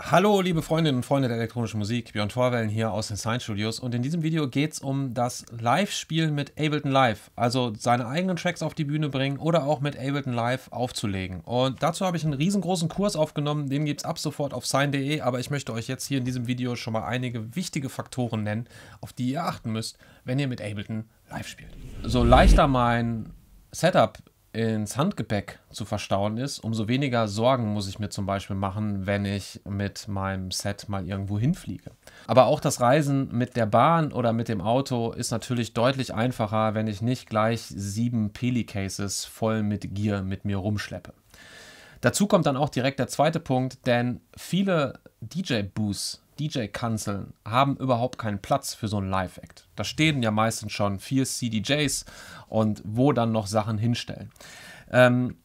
Hallo liebe Freundinnen und Freunde der elektronischen Musik, Björn Torwellen hier aus den Science Studios und in diesem Video geht es um das Live-Spielen mit Ableton Live, also seine eigenen Tracks auf die Bühne bringen oder auch mit Ableton Live aufzulegen. Und dazu habe ich einen riesengroßen Kurs aufgenommen, den gibt es ab sofort auf sign.de, aber ich möchte euch jetzt hier in diesem Video schon mal einige wichtige Faktoren nennen, auf die ihr achten müsst, wenn ihr mit Ableton Live spielt. So leichter mein Setup ins Handgepäck zu verstauen ist, umso weniger Sorgen muss ich mir zum Beispiel machen, wenn ich mit meinem Set mal irgendwo hinfliege. Aber auch das Reisen mit der Bahn oder mit dem Auto ist natürlich deutlich einfacher, wenn ich nicht gleich sieben Peli-Cases voll mit Gier mit mir rumschleppe. Dazu kommt dann auch direkt der zweite Punkt, denn viele DJ-Booths DJ-Kanzeln haben überhaupt keinen Platz für so einen Live-Act. Da stehen ja meistens schon vier CDJs und wo dann noch Sachen hinstellen. Ähm,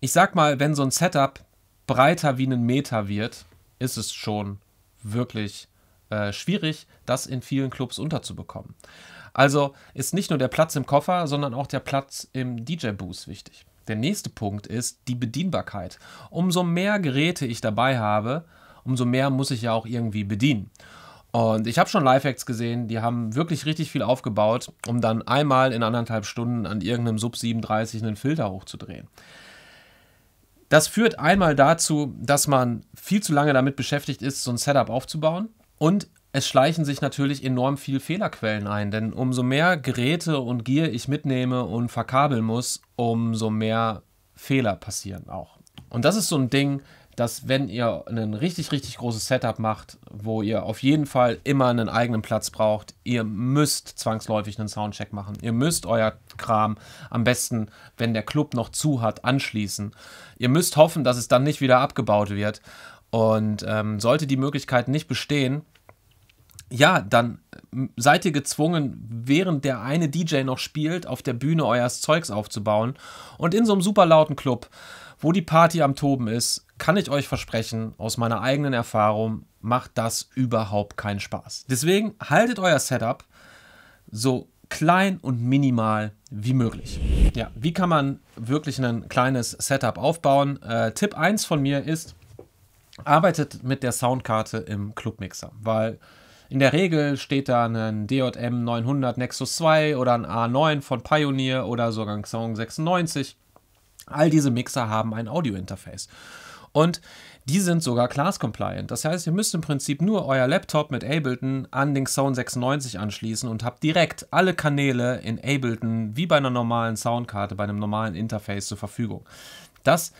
ich sag mal, wenn so ein Setup breiter wie ein Meter wird, ist es schon wirklich äh, schwierig, das in vielen Clubs unterzubekommen. Also ist nicht nur der Platz im Koffer, sondern auch der Platz im dj boost wichtig. Der nächste Punkt ist die Bedienbarkeit. Umso mehr Geräte ich dabei habe, umso mehr muss ich ja auch irgendwie bedienen. Und ich habe schon Lifehacks gesehen, die haben wirklich richtig viel aufgebaut, um dann einmal in anderthalb Stunden an irgendeinem Sub 37 einen Filter hochzudrehen. Das führt einmal dazu, dass man viel zu lange damit beschäftigt ist, so ein Setup aufzubauen. Und es schleichen sich natürlich enorm viel Fehlerquellen ein, denn umso mehr Geräte und Gear ich mitnehme und verkabeln muss, umso mehr Fehler passieren auch. Und das ist so ein Ding, dass wenn ihr ein richtig, richtig großes Setup macht, wo ihr auf jeden Fall immer einen eigenen Platz braucht, ihr müsst zwangsläufig einen Soundcheck machen. Ihr müsst euer Kram am besten, wenn der Club noch zu hat, anschließen. Ihr müsst hoffen, dass es dann nicht wieder abgebaut wird. Und ähm, sollte die Möglichkeit nicht bestehen, ja, dann ähm, seid ihr gezwungen, während der eine DJ noch spielt, auf der Bühne euer Zeugs aufzubauen. Und in so einem super lauten Club, wo die Party am Toben ist, kann ich euch versprechen, aus meiner eigenen Erfahrung macht das überhaupt keinen Spaß. Deswegen haltet euer Setup so klein und minimal wie möglich. Ja, wie kann man wirklich ein kleines Setup aufbauen? Äh, Tipp 1 von mir ist, arbeitet mit der Soundkarte im Clubmixer, weil in der Regel steht da ein DJM 900 Nexus 2 oder ein A9 von Pioneer oder sogar ein Song 96. All diese Mixer haben ein Audio-Interface. Und die sind sogar Class-compliant. Das heißt, ihr müsst im Prinzip nur euer Laptop mit Ableton an den Sound 96 anschließen und habt direkt alle Kanäle in Ableton wie bei einer normalen Soundkarte, bei einem normalen Interface zur Verfügung. Das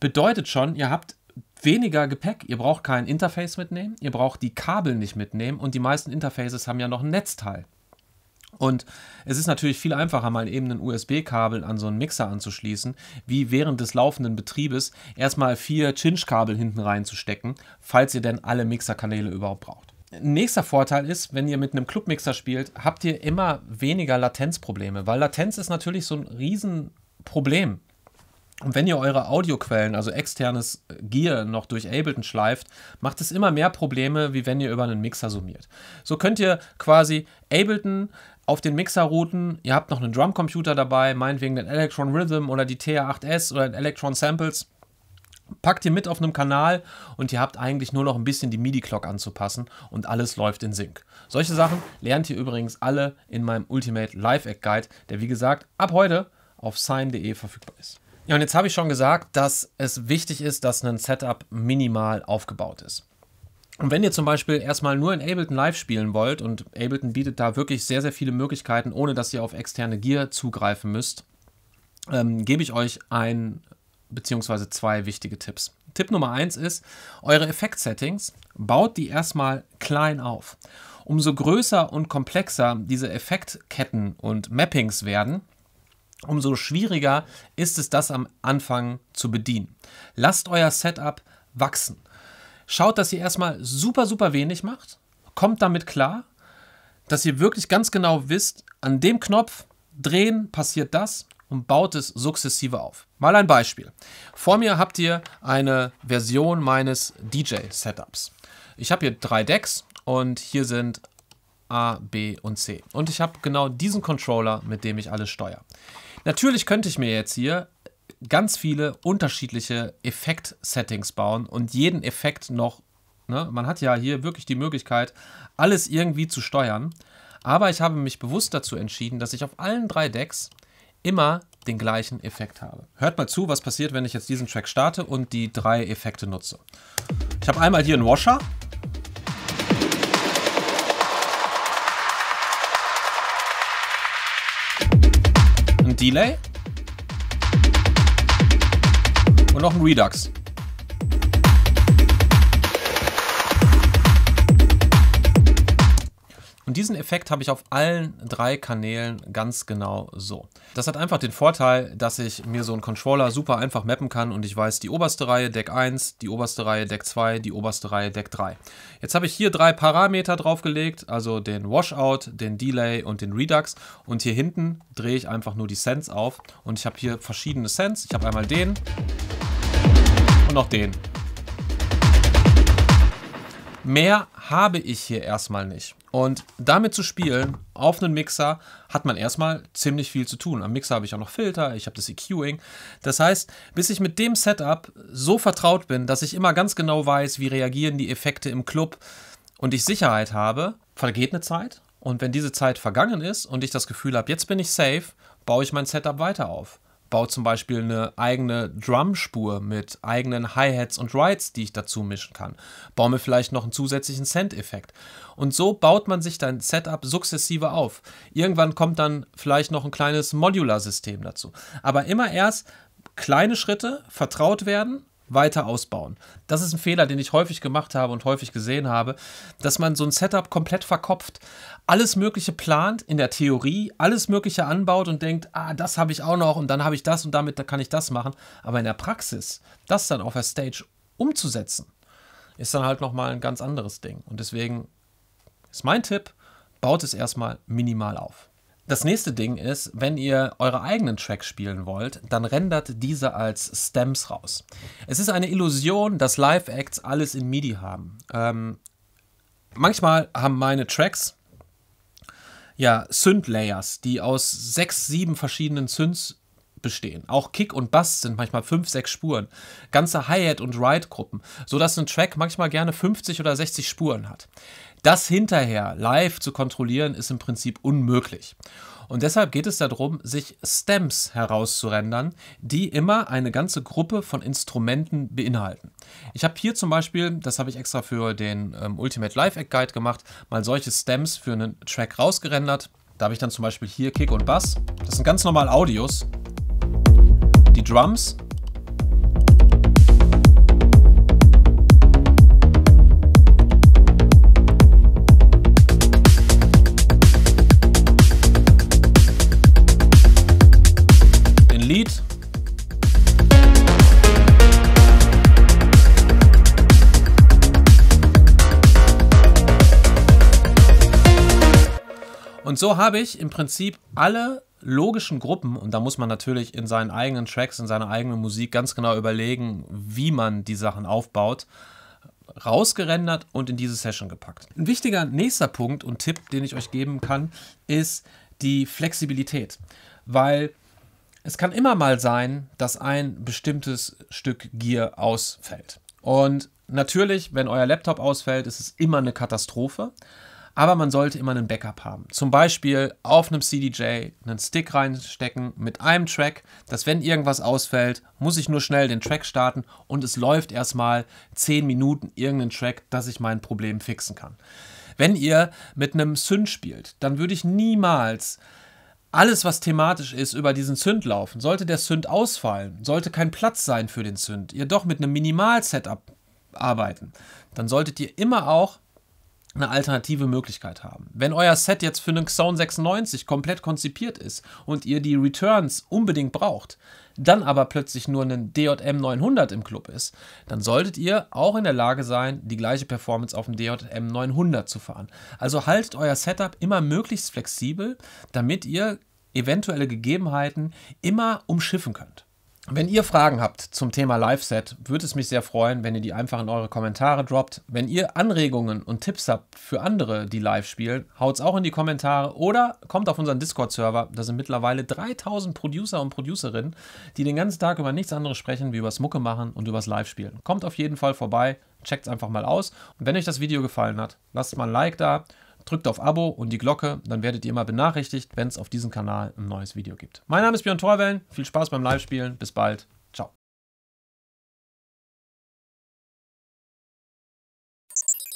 bedeutet schon, ihr habt weniger Gepäck. Ihr braucht kein Interface mitnehmen, ihr braucht die Kabel nicht mitnehmen und die meisten Interfaces haben ja noch ein Netzteil. Und es ist natürlich viel einfacher, mal eben ein USB-Kabel an so einen Mixer anzuschließen, wie während des laufenden Betriebes erstmal vier chinch kabel hinten reinzustecken, falls ihr denn alle Mixerkanäle überhaupt braucht. Nächster Vorteil ist, wenn ihr mit einem Clubmixer spielt, habt ihr immer weniger Latenzprobleme, weil Latenz ist natürlich so ein Riesenproblem und wenn ihr eure Audioquellen, also externes Gear, noch durch Ableton schleift, macht es immer mehr Probleme, wie wenn ihr über einen Mixer summiert. So könnt ihr quasi Ableton auf den Mixer routen, ihr habt noch einen Drumcomputer dabei, meinetwegen den Electron Rhythm oder die TR8S oder den Electron Samples packt ihr mit auf einem Kanal und ihr habt eigentlich nur noch ein bisschen die MIDI-Clock anzupassen und alles läuft in Sync. Solche Sachen lernt ihr übrigens alle in meinem Ultimate Live Act Guide, der wie gesagt ab heute auf sign.de verfügbar ist. Ja, und jetzt habe ich schon gesagt, dass es wichtig ist, dass ein Setup minimal aufgebaut ist. Und wenn ihr zum Beispiel erstmal nur in Ableton Live spielen wollt, und Ableton bietet da wirklich sehr, sehr viele Möglichkeiten, ohne dass ihr auf externe Gear zugreifen müsst, ähm, gebe ich euch ein bzw. zwei wichtige Tipps. Tipp Nummer eins ist, eure Effekt-Settings baut die erstmal klein auf. Umso größer und komplexer diese Effektketten und Mappings werden, umso schwieriger ist es, das am Anfang zu bedienen. Lasst euer Setup wachsen. Schaut, dass ihr erstmal super, super wenig macht. Kommt damit klar, dass ihr wirklich ganz genau wisst, an dem Knopf drehen passiert das und baut es sukzessive auf. Mal ein Beispiel. Vor mir habt ihr eine Version meines DJ-Setups. Ich habe hier drei Decks und hier sind A, B und C. Und ich habe genau diesen Controller, mit dem ich alles steuere. Natürlich könnte ich mir jetzt hier ganz viele unterschiedliche Effekt-Settings bauen und jeden Effekt noch. Ne? Man hat ja hier wirklich die Möglichkeit, alles irgendwie zu steuern. Aber ich habe mich bewusst dazu entschieden, dass ich auf allen drei Decks immer den gleichen Effekt habe. Hört mal zu, was passiert, wenn ich jetzt diesen Track starte und die drei Effekte nutze. Ich habe einmal hier einen Washer, Delay. Und noch ein Redux. Und diesen Effekt habe ich auf allen drei Kanälen ganz genau so. Das hat einfach den Vorteil, dass ich mir so einen Controller super einfach mappen kann und ich weiß, die oberste Reihe Deck 1, die oberste Reihe Deck 2, die oberste Reihe Deck 3. Jetzt habe ich hier drei Parameter draufgelegt, also den Washout, den Delay und den Redux. Und hier hinten drehe ich einfach nur die Sends auf und ich habe hier verschiedene Sends. Ich habe einmal den und noch den. Mehr habe ich hier erstmal nicht. Und damit zu spielen auf einem Mixer hat man erstmal ziemlich viel zu tun. Am Mixer habe ich auch noch Filter, ich habe das EQing. Das heißt, bis ich mit dem Setup so vertraut bin, dass ich immer ganz genau weiß, wie reagieren die Effekte im Club und ich Sicherheit habe, vergeht eine Zeit. Und wenn diese Zeit vergangen ist und ich das Gefühl habe, jetzt bin ich safe, baue ich mein Setup weiter auf baue zum Beispiel eine eigene Drumspur mit eigenen Hi-Hats und Rides, die ich dazu mischen kann. Baue mir vielleicht noch einen zusätzlichen Send-Effekt. Und so baut man sich dein Setup sukzessive auf. Irgendwann kommt dann vielleicht noch ein kleines Modular-System dazu. Aber immer erst kleine Schritte, vertraut werden weiter ausbauen. Das ist ein Fehler, den ich häufig gemacht habe und häufig gesehen habe, dass man so ein Setup komplett verkopft, alles Mögliche plant in der Theorie, alles Mögliche anbaut und denkt, ah, das habe ich auch noch und dann habe ich das und damit kann ich das machen. Aber in der Praxis, das dann auf der Stage umzusetzen, ist dann halt nochmal ein ganz anderes Ding. Und deswegen ist mein Tipp, baut es erstmal minimal auf. Das nächste Ding ist, wenn ihr eure eigenen Tracks spielen wollt, dann rendert diese als Stems raus. Es ist eine Illusion, dass Live-Acts alles in MIDI haben. Ähm, manchmal haben meine Tracks ja Synth-Layers, die aus sechs, sieben verschiedenen Synths bestehen. Auch Kick und Bass sind manchmal fünf, sechs Spuren. Ganze Hi-Hat und Ride-Gruppen, sodass ein Track manchmal gerne 50 oder 60 Spuren hat. Das hinterher live zu kontrollieren, ist im Prinzip unmöglich. Und deshalb geht es darum, sich Stems herauszurendern, die immer eine ganze Gruppe von Instrumenten beinhalten. Ich habe hier zum Beispiel, das habe ich extra für den ähm, Ultimate Live Act Guide gemacht, mal solche Stems für einen Track rausgerendert. Da habe ich dann zum Beispiel hier Kick und Bass. Das sind ganz normal Audios, die Drums. Den Lead. Und so habe ich im Prinzip alle logischen Gruppen, und da muss man natürlich in seinen eigenen Tracks, in seiner eigenen Musik ganz genau überlegen, wie man die Sachen aufbaut, rausgerendert und in diese Session gepackt. Ein wichtiger nächster Punkt und Tipp, den ich euch geben kann, ist die Flexibilität. Weil es kann immer mal sein, dass ein bestimmtes Stück Gear ausfällt. Und natürlich, wenn euer Laptop ausfällt, ist es immer eine Katastrophe. Aber man sollte immer einen Backup haben. Zum Beispiel auf einem CDJ einen Stick reinstecken mit einem Track, dass wenn irgendwas ausfällt, muss ich nur schnell den Track starten und es läuft erstmal 10 Minuten irgendeinen Track, dass ich mein Problem fixen kann. Wenn ihr mit einem Synth spielt, dann würde ich niemals alles, was thematisch ist, über diesen Synth laufen. Sollte der Synth ausfallen, sollte kein Platz sein für den Synth, ihr doch mit einem Minimal-Setup arbeiten, dann solltet ihr immer auch eine alternative Möglichkeit haben. Wenn euer Set jetzt für einen Xone 96 komplett konzipiert ist und ihr die Returns unbedingt braucht, dann aber plötzlich nur einen DJM 900 im Club ist, dann solltet ihr auch in der Lage sein, die gleiche Performance auf dem DJM 900 zu fahren. Also haltet euer Setup immer möglichst flexibel, damit ihr eventuelle Gegebenheiten immer umschiffen könnt. Wenn ihr Fragen habt zum Thema Live-Set, würde es mich sehr freuen, wenn ihr die einfach in eure Kommentare droppt. Wenn ihr Anregungen und Tipps habt für andere, die live spielen, haut es auch in die Kommentare oder kommt auf unseren Discord-Server. Da sind mittlerweile 3000 Producer und Producerinnen, die den ganzen Tag über nichts anderes sprechen, wie übers Mucke machen und übers Live-Spielen. Kommt auf jeden Fall vorbei, checkt es einfach mal aus. Und wenn euch das Video gefallen hat, lasst mal ein Like da drückt auf Abo und die Glocke, dann werdet ihr immer benachrichtigt, wenn es auf diesem Kanal ein neues Video gibt. Mein Name ist Björn Torwellen, viel Spaß beim Live-Spielen, bis bald.